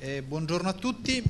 Eh, buongiorno a tutti.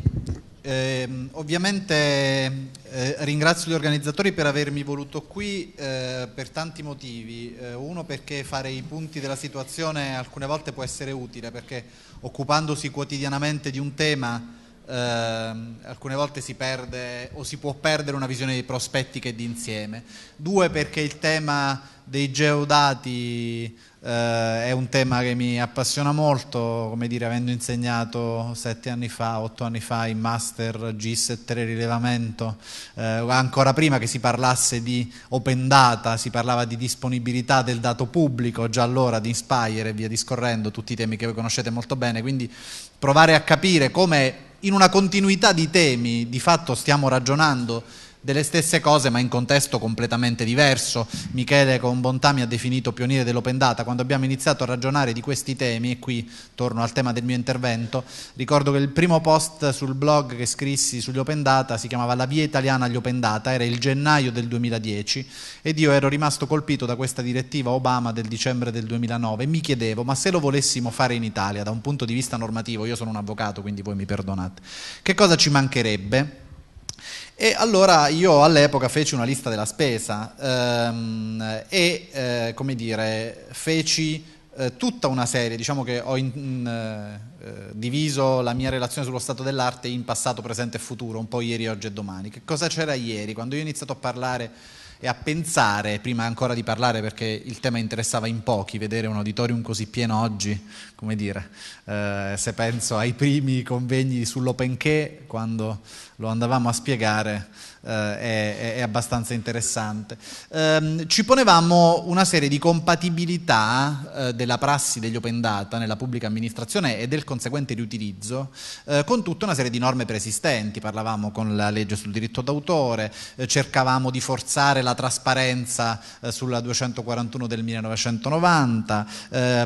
Eh, ovviamente eh, ringrazio gli organizzatori per avermi voluto qui eh, per tanti motivi. Eh, uno perché fare i punti della situazione alcune volte può essere utile, perché occupandosi quotidianamente di un tema eh, alcune volte si perde o si può perdere una visione di prospettica e di insieme. Due, perché il tema dei geodati eh, è un tema che mi appassiona molto, come dire, avendo insegnato sette anni fa, otto anni fa in master GIS e telerilevamento, eh, ancora prima che si parlasse di open data, si parlava di disponibilità del dato pubblico, già allora di Inspire e via discorrendo, tutti i temi che voi conoscete molto bene, quindi provare a capire come in una continuità di temi, di fatto stiamo ragionando delle stesse cose ma in contesto completamente diverso. Michele con bontà mi ha definito pioniere dell'open data. Quando abbiamo iniziato a ragionare di questi temi, e qui torno al tema del mio intervento, ricordo che il primo post sul blog che scrissi sugli open data si chiamava La via italiana agli open data, era il gennaio del 2010 ed io ero rimasto colpito da questa direttiva Obama del dicembre del 2009 e mi chiedevo ma se lo volessimo fare in Italia da un punto di vista normativo, io sono un avvocato quindi voi mi perdonate, che cosa ci mancherebbe? E allora io all'epoca feci una lista della spesa ehm, e, eh, come dire, feci eh, tutta una serie, diciamo che ho in, in, eh, eh, diviso la mia relazione sullo stato dell'arte in passato, presente e futuro, un po' ieri, oggi e domani. Che cosa c'era ieri? Quando io ho iniziato a parlare e a pensare, prima ancora di parlare perché il tema interessava in pochi, vedere un auditorium così pieno oggi, come dire, eh, se penso ai primi convegni sull'open key, quando lo andavamo a spiegare, eh, è, è, abbastanza interessante. Eh, ci ponevamo una serie di compatibilità eh, della prassi degli open data nella pubblica amministrazione e del conseguente riutilizzo eh, con tutta una serie di norme preesistenti, parlavamo con la legge sul diritto d'autore, eh, cercavamo di forzare la trasparenza eh, sulla 241 del 1990,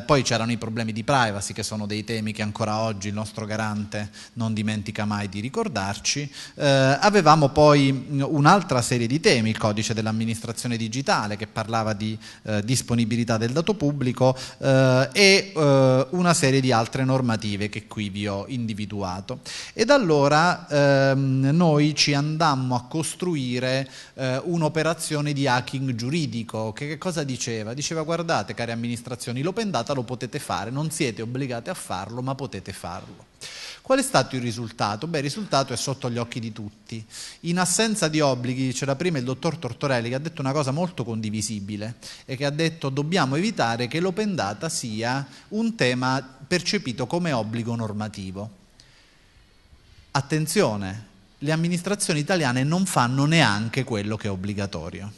poi c'erano i problemi di privacy che sono dei temi che ancora oggi il nostro garante non dimentica mai di ricordarci. Eh, avevamo poi un'altra serie di temi, il codice dell'amministrazione digitale che parlava di eh, disponibilità del dato pubblico eh, e eh, una serie di altre normative che qui vi ho individuato. Ed allora ehm, noi ci andammo a costruire eh, un'operazione di hacking giuridico che, che cosa diceva? Diceva guardate care amministrazioni l'open data lo potete fare, non siete obbligate a farlo ma potete farlo. Qual è stato il risultato? Beh, il risultato è sotto gli occhi di tutti. In assenza di obblighi c'era prima il dottor Tortorelli che ha detto una cosa molto condivisibile e che ha detto dobbiamo evitare che l'open data sia un tema percepito come obbligo normativo. Attenzione, le amministrazioni italiane non fanno neanche quello che è obbligatorio.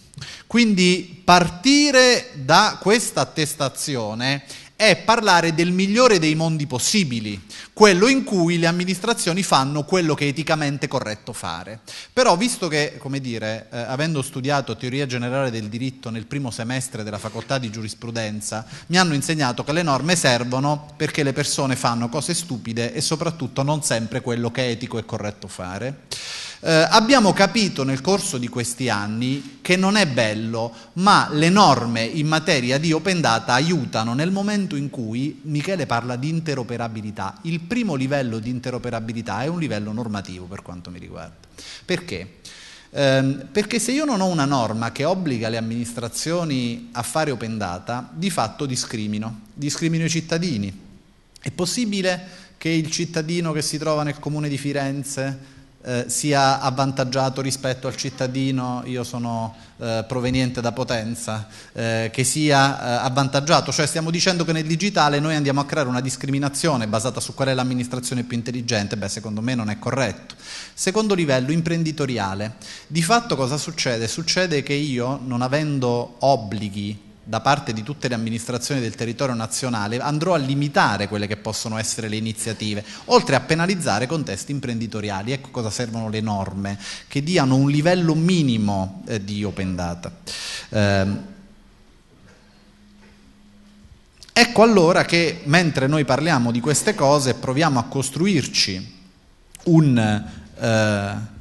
Quindi partire da questa attestazione è parlare del migliore dei mondi possibili, quello in cui le amministrazioni fanno quello che è eticamente corretto fare. Però visto che, come dire, eh, avendo studiato teoria generale del diritto nel primo semestre della facoltà di giurisprudenza, mi hanno insegnato che le norme servono perché le persone fanno cose stupide e soprattutto non sempre quello che è etico e corretto fare. Eh, abbiamo capito nel corso di questi anni che non è bello, ma le norme in materia di open data aiutano nel momento in cui Michele parla di interoperabilità. Il primo livello di interoperabilità è un livello normativo per quanto mi riguarda. Perché? Ehm, perché se io non ho una norma che obbliga le amministrazioni a fare open data, di fatto discrimino, discrimino i cittadini. È possibile che il cittadino che si trova nel comune di Firenze eh, sia avvantaggiato rispetto al cittadino, io sono eh, proveniente da Potenza, eh, che sia eh, avvantaggiato, cioè stiamo dicendo che nel digitale noi andiamo a creare una discriminazione basata su qual è l'amministrazione più intelligente, beh secondo me non è corretto. Secondo livello imprenditoriale, di fatto cosa succede? Succede che io non avendo obblighi da parte di tutte le amministrazioni del territorio nazionale andrò a limitare quelle che possono essere le iniziative, oltre a penalizzare contesti imprenditoriali. Ecco cosa servono le norme, che diano un livello minimo eh, di open data. Eh, ecco allora che mentre noi parliamo di queste cose proviamo a costruirci un... Eh,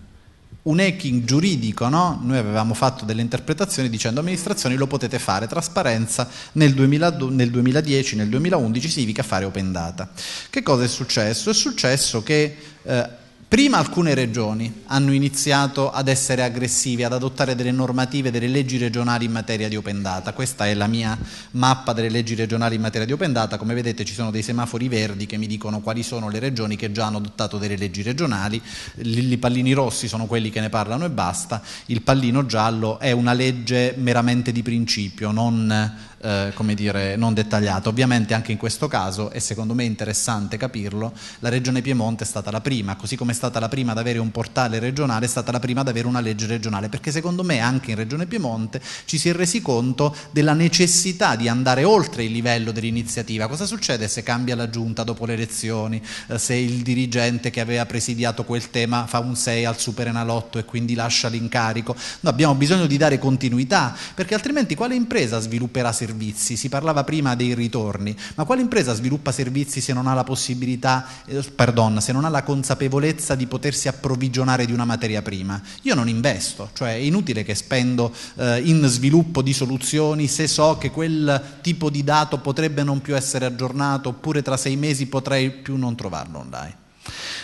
un hacking giuridico, no? noi avevamo fatto delle interpretazioni dicendo amministrazioni lo potete fare, trasparenza nel, 2000, nel 2010, nel 2011 significa fare open data. Che cosa è successo? È successo che eh, Prima alcune regioni hanno iniziato ad essere aggressive, ad adottare delle normative, delle leggi regionali in materia di open data. Questa è la mia mappa delle leggi regionali in materia di open data. Come vedete ci sono dei semafori verdi che mi dicono quali sono le regioni che già hanno adottato delle leggi regionali. I pallini rossi sono quelli che ne parlano e basta. Il pallino giallo è una legge meramente di principio, non eh, come dire, non dettagliata. Ovviamente anche in questo caso, e secondo me interessante capirlo, la Regione Piemonte è stata la prima, così come è stata la prima ad avere un portale regionale, è stata la prima ad avere una legge regionale, perché secondo me anche in Regione Piemonte ci si è resi conto della necessità di andare oltre il livello dell'iniziativa. Cosa succede se cambia la giunta dopo le elezioni, eh, se il dirigente che aveva presidiato quel tema fa un 6 al superenalotto e quindi lascia l'incarico? No, abbiamo bisogno di dare continuità, perché altrimenti quale impresa svilupperà servizi? servizi? Si parlava prima dei ritorni, ma quale impresa sviluppa servizi se non ha la possibilità, eh, pardon, se non ha la consapevolezza di potersi approvvigionare di una materia prima? Io non investo, cioè è inutile che spendo eh, in sviluppo di soluzioni se so che quel tipo di dato potrebbe non più essere aggiornato oppure tra sei mesi potrei più non trovarlo online.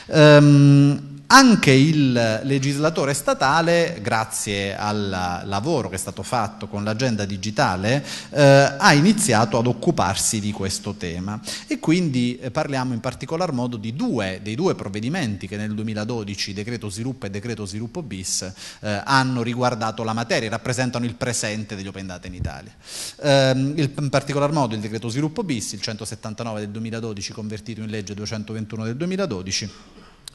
Um, anche il legislatore statale, grazie al lavoro che è stato fatto con l'agenda digitale, eh, ha iniziato ad occuparsi di questo tema e quindi eh, parliamo in particolar modo di due, dei due provvedimenti che nel 2012, decreto sviluppo e decreto sviluppo bis, eh, hanno riguardato la materia e rappresentano il presente degli open data in Italia. Ehm, il, in particolar modo il decreto sviluppo bis, il 179 del 2012 convertito in legge 221 del 2012,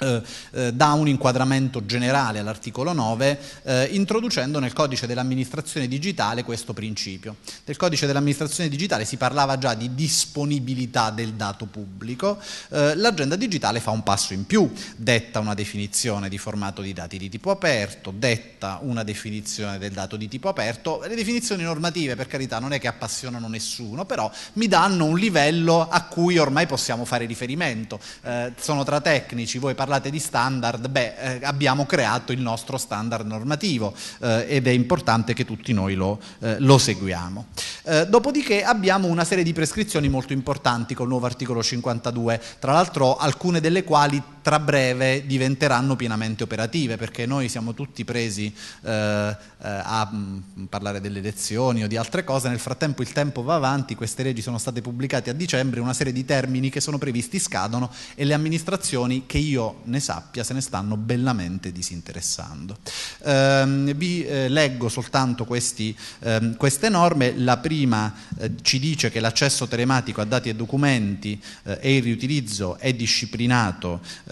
eh, eh, dà un inquadramento generale all'articolo 9 eh, introducendo nel codice dell'amministrazione digitale questo principio. Nel codice dell'amministrazione digitale si parlava già di disponibilità del dato pubblico, eh, l'agenda digitale fa un passo in più, detta una definizione di formato di dati di tipo aperto, detta una definizione del dato di tipo aperto, le definizioni normative per carità non è che appassionano nessuno, però mi danno un livello a cui ormai possiamo fare riferimento, eh, sono tra tecnici, voi parlate parlate di standard, beh, eh, abbiamo creato il nostro standard normativo eh, ed è importante che tutti noi lo, eh, lo seguiamo. dopodiché abbiamo una serie di prescrizioni molto importanti col nuovo articolo 52, tra l'altro alcune delle quali tra breve diventeranno pienamente operative, perché noi siamo tutti presi eh, eh a mm, parlare delle elezioni o di altre cose, nel frattempo il tempo va avanti, queste leggi sono state pubblicate a dicembre, una serie di termini che sono previsti scadono e le amministrazioni, che io ne sappia, se ne stanno bellamente disinteressando. Eh, vi eh, leggo soltanto questi, ehm, queste norme, la prima eh, ci dice che l'accesso telematico a dati e documenti eh, e il riutilizzo è disciplinato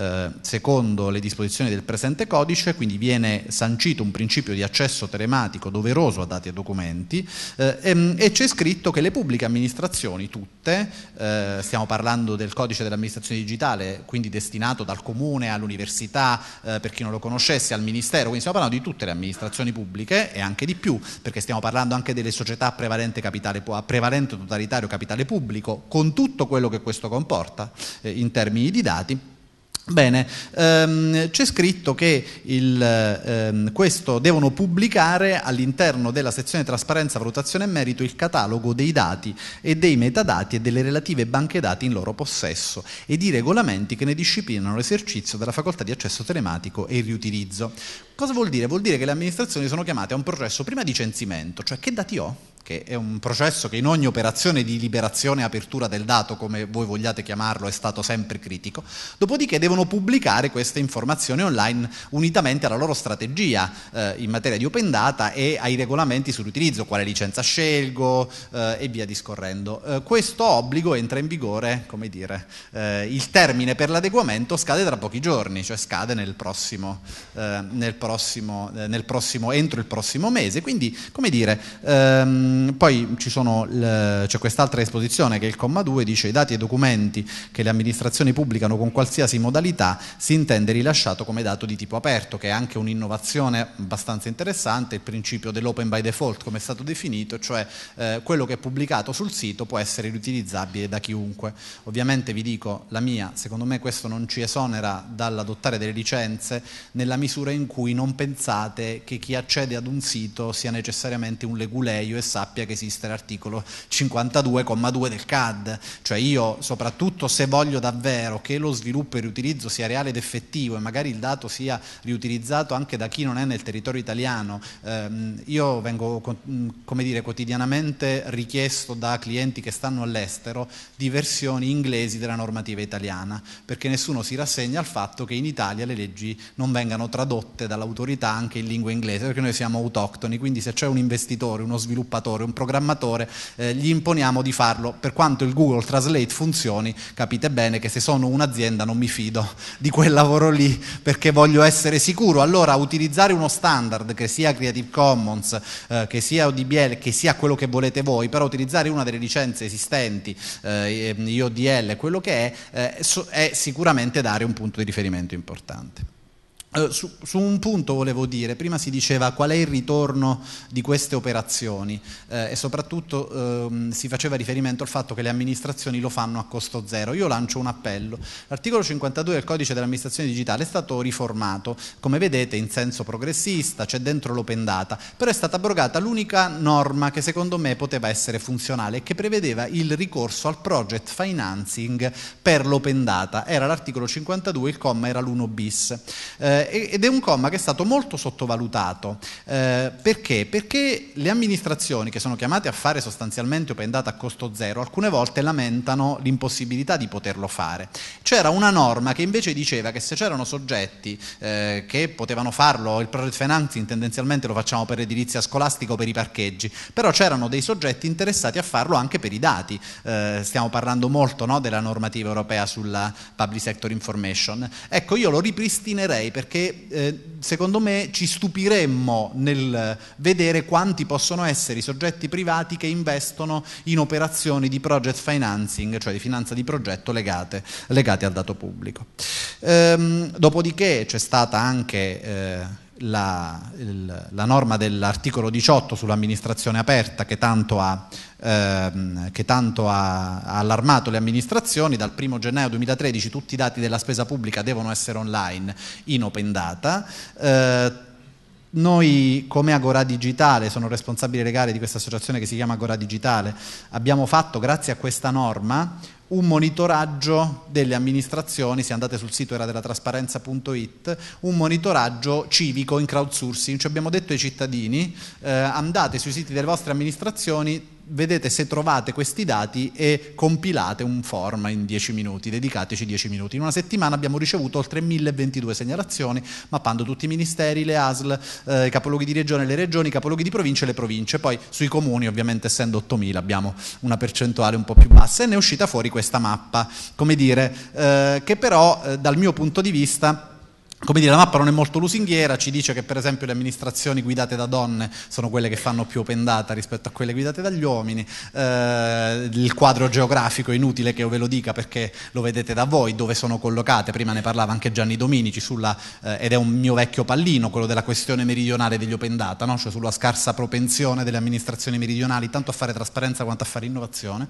eh, secondo le disposizioni del presente codice, quindi viene sancito un principio di accesso telematico doveroso a dati e documenti eh, ehm, e, c'è scritto che le pubbliche amministrazioni tutte, eh, stiamo parlando del codice dell'amministrazione digitale, quindi destinato dal comune all'università, eh, per chi non lo conoscesse, al ministero, quindi stiamo parlando di tutte le amministrazioni pubbliche e anche di più, perché stiamo parlando anche delle società a prevalente, capitale, a prevalente totalitario capitale pubblico, con tutto quello che questo comporta eh, in termini di dati Bene, ehm, c'è scritto che il, ehm, questo devono pubblicare all'interno della sezione trasparenza, valutazione e merito il catalogo dei dati e dei metadati e delle relative banche dati in loro possesso ed i regolamenti che ne disciplinano l'esercizio della facoltà di accesso telematico e il riutilizzo. Cosa vuol dire? Vuol dire che le amministrazioni sono chiamate a un processo prima di censimento, cioè che dati ho? che è un processo che in ogni operazione di liberazione e apertura del dato, come voi vogliate chiamarlo, è stato sempre critico, dopodiché devono pubblicare queste informazioni online unitamente alla loro strategia eh, in materia di open data e ai regolamenti sull'utilizzo, quale licenza scelgo eh, e via discorrendo. Eh, questo obbligo entra in vigore, come dire, eh, il termine per l'adeguamento scade tra pochi giorni, cioè scade nel prossimo, eh, nel prossimo, eh, nel prossimo entro il prossimo mese, quindi come dire... Ehm, Ehm, poi c'è quest'altra esposizione che è il comma 2 dice i dati e i documenti che le amministrazioni pubblicano con qualsiasi modalità si intende rilasciato come dato di tipo aperto, che è anche un'innovazione abbastanza interessante, il principio dell'open by default come è stato definito, cioè eh, quello che è pubblicato sul sito può essere riutilizzabile da chiunque. Ovviamente vi dico la mia, secondo me questo non ci esonera dall'adottare delle licenze nella misura in cui non pensate che chi accede ad un sito sia necessariamente un leguleio e sa sappia che esiste l'articolo 52,2 del CAD, cioè io soprattutto se voglio davvero che lo sviluppo e il riutilizzo sia reale ed effettivo e magari il dato sia riutilizzato anche da chi non è nel territorio italiano, ehm, io vengo mm, come dire, quotidianamente richiesto da clienti che stanno all'estero di versioni inglesi della normativa italiana, perché nessuno si rassegna al fatto che in Italia le leggi non vengano tradotte dall'autorità anche in lingua inglese, perché noi siamo autoctoni, quindi se c'è un investitore, uno sviluppatore, sviluppatore, un programmatore, eh, gli imponiamo di farlo. Per quanto il Google Translate funzioni, capite bene che se sono un'azienda non mi fido di quel lavoro lì perché voglio essere sicuro. Allora utilizzare uno standard che sia Creative Commons, eh, che sia ODBL, che sia quello che volete voi, però utilizzare una delle licenze esistenti, eh, IODL, quello che è, eh, so, è sicuramente dare un punto di riferimento importante. Eh, su, su, un punto volevo dire, prima si diceva qual è il ritorno di queste operazioni eh, e soprattutto ehm, si faceva riferimento al fatto che le amministrazioni lo fanno a costo zero. Io lancio un appello. L'articolo 52 del codice dell'amministrazione digitale è stato riformato, come vedete, in senso progressista, c'è dentro l'open data, però è stata abrogata l'unica norma che secondo me poteva essere funzionale e che prevedeva il ricorso al project financing per l'open data. Era l'articolo 52, il comma era l'1 bis. Eh, eh, ed è un comma che è stato molto sottovalutato. Eh, perché? Perché le amministrazioni che sono chiamate a fare sostanzialmente open data a costo zero alcune volte lamentano l'impossibilità di poterlo fare. C'era una norma che invece diceva che se c'erano soggetti eh, che potevano farlo, il project financing tendenzialmente lo facciamo per edilizia scolastica o per i parcheggi, però c'erano dei soggetti interessati a farlo anche per i dati. Eh, stiamo parlando molto no, della normativa europea sulla public sector information. Ecco, io lo ripristinerei perché perché eh, secondo me ci stupiremmo nel eh, vedere quanti possono essere i soggetti privati che investono in operazioni di project financing, cioè di finanza di progetto legate, legate al dato pubblico. Ehm, dopodiché c'è stata anche... Eh, la, il, la, norma dell'articolo 18 sull'amministrazione aperta che tanto, ha, ehm, che tanto ha, allarmato le amministrazioni, dal 1 gennaio 2013 tutti i dati della spesa pubblica devono essere online in open data. Eh, noi come Agora Digitale, sono responsabile legale di questa associazione che si chiama Agora Digitale, abbiamo fatto grazie a questa norma un monitoraggio delle amministrazioni, se andate sul sito era della trasparenza.it, un monitoraggio civico in crowdsourcing, cioè abbiamo detto ai cittadini eh, andate sui siti delle vostre amministrazioni, vedete se trovate questi dati e compilate un form in 10 minuti, dedicateci 10 minuti. In una settimana abbiamo ricevuto oltre 1022 segnalazioni, mappando tutti i ministeri, le ASL, eh, i capoluoghi di regione, le regioni, i capoluoghi di provincia e le province. Poi sui comuni, ovviamente essendo 8000, abbiamo una percentuale un po' più bassa e ne è uscita fuori questa mappa, come dire, eh, che però eh, dal mio punto di vista come dire, la mappa non è molto lusinghiera, ci dice che per esempio le amministrazioni guidate da donne sono quelle che fanno più open data rispetto a quelle guidate dagli uomini, eh, il quadro geografico è inutile che io ve lo dica perché lo vedete da voi, dove sono collocate, prima ne parlava anche Gianni Dominici sulla, eh, ed è un mio vecchio pallino, quello della questione meridionale degli open data, no? cioè sulla scarsa propensione delle amministrazioni meridionali tanto a fare trasparenza quanto a fare innovazione,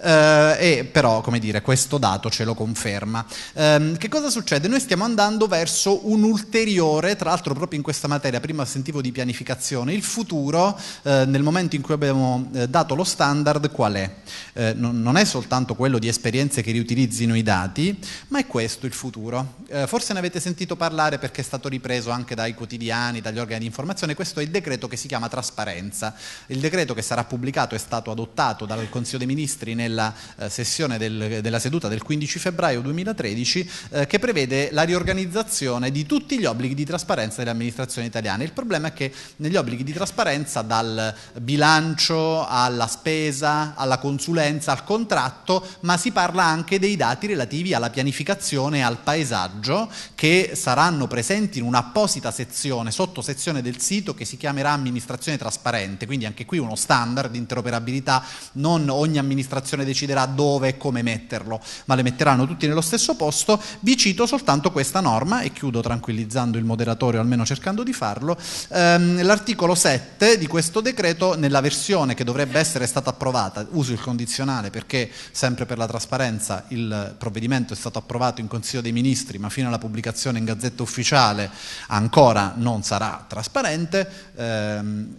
eh, e però come dire, questo dato ce lo conferma. Ehm, che cosa succede? Noi stiamo andando verso faccio un ulteriore, tra l'altro proprio in questa materia, prima sentivo di pianificazione, il futuro eh, nel momento in cui abbiamo eh, dato lo standard qual è? Eh, non, non, è soltanto quello di esperienze che riutilizzino i dati, ma è questo il futuro. Eh, forse ne avete sentito parlare perché è stato ripreso anche dai quotidiani, dagli organi di informazione, questo è il decreto che si chiama trasparenza, il decreto che sarà pubblicato è stato adottato dal Consiglio dei Ministri nella eh, sessione del, della seduta del 15 febbraio 2013 eh, che prevede la riorganizzazione violazione di tutti gli obblighi di trasparenza delle amministrazioni italiane. Il problema è che negli obblighi di trasparenza, dal bilancio alla spesa, alla consulenza, al contratto, ma si parla anche dei dati relativi alla pianificazione e al paesaggio che saranno presenti in un'apposita sezione, sottosezione del sito che si chiamerà amministrazione trasparente, quindi anche qui uno standard di interoperabilità, non ogni amministrazione deciderà dove e come metterlo, ma le metteranno tutti nello stesso posto. Vi cito soltanto questa norma e chiudo chiudo tranquillizzando il moderatore o almeno cercando di farlo, ehm, l'articolo 7 di questo decreto nella versione che dovrebbe essere stata approvata, uso il condizionale perché sempre per la trasparenza il provvedimento è stato approvato in Consiglio dei Ministri ma fino alla pubblicazione in Gazzetta Ufficiale ancora non sarà trasparente, ehm,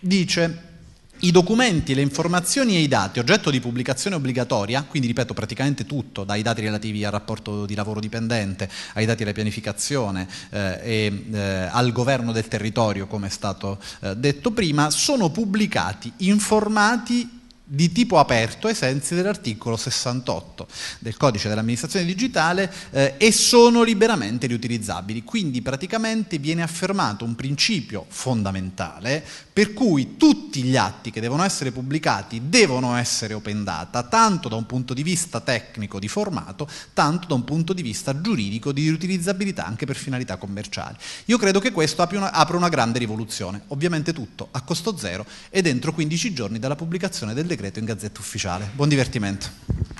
dice i documenti, le informazioni e i dati oggetto di pubblicazione obbligatoria, quindi ripeto praticamente tutto, dai dati relativi al rapporto di lavoro dipendente, ai dati alla pianificazione eh, e eh, al governo del territorio, come è stato eh, detto prima, sono pubblicati, in formati di tipo aperto ai sensi dell'articolo 68 del codice dell'amministrazione digitale eh, e sono liberamente riutilizzabili. Quindi praticamente viene affermato un principio fondamentale per cui tutti gli atti che devono essere pubblicati devono essere open data, tanto da un punto di vista tecnico di formato, tanto da un punto di vista giuridico di riutilizzabilità anche per finalità commerciali. Io credo che questo una, apra una grande rivoluzione, ovviamente tutto a costo zero e dentro 15 giorni dalla pubblicazione del decreto in Gazzetta Ufficiale. Buon divertimento.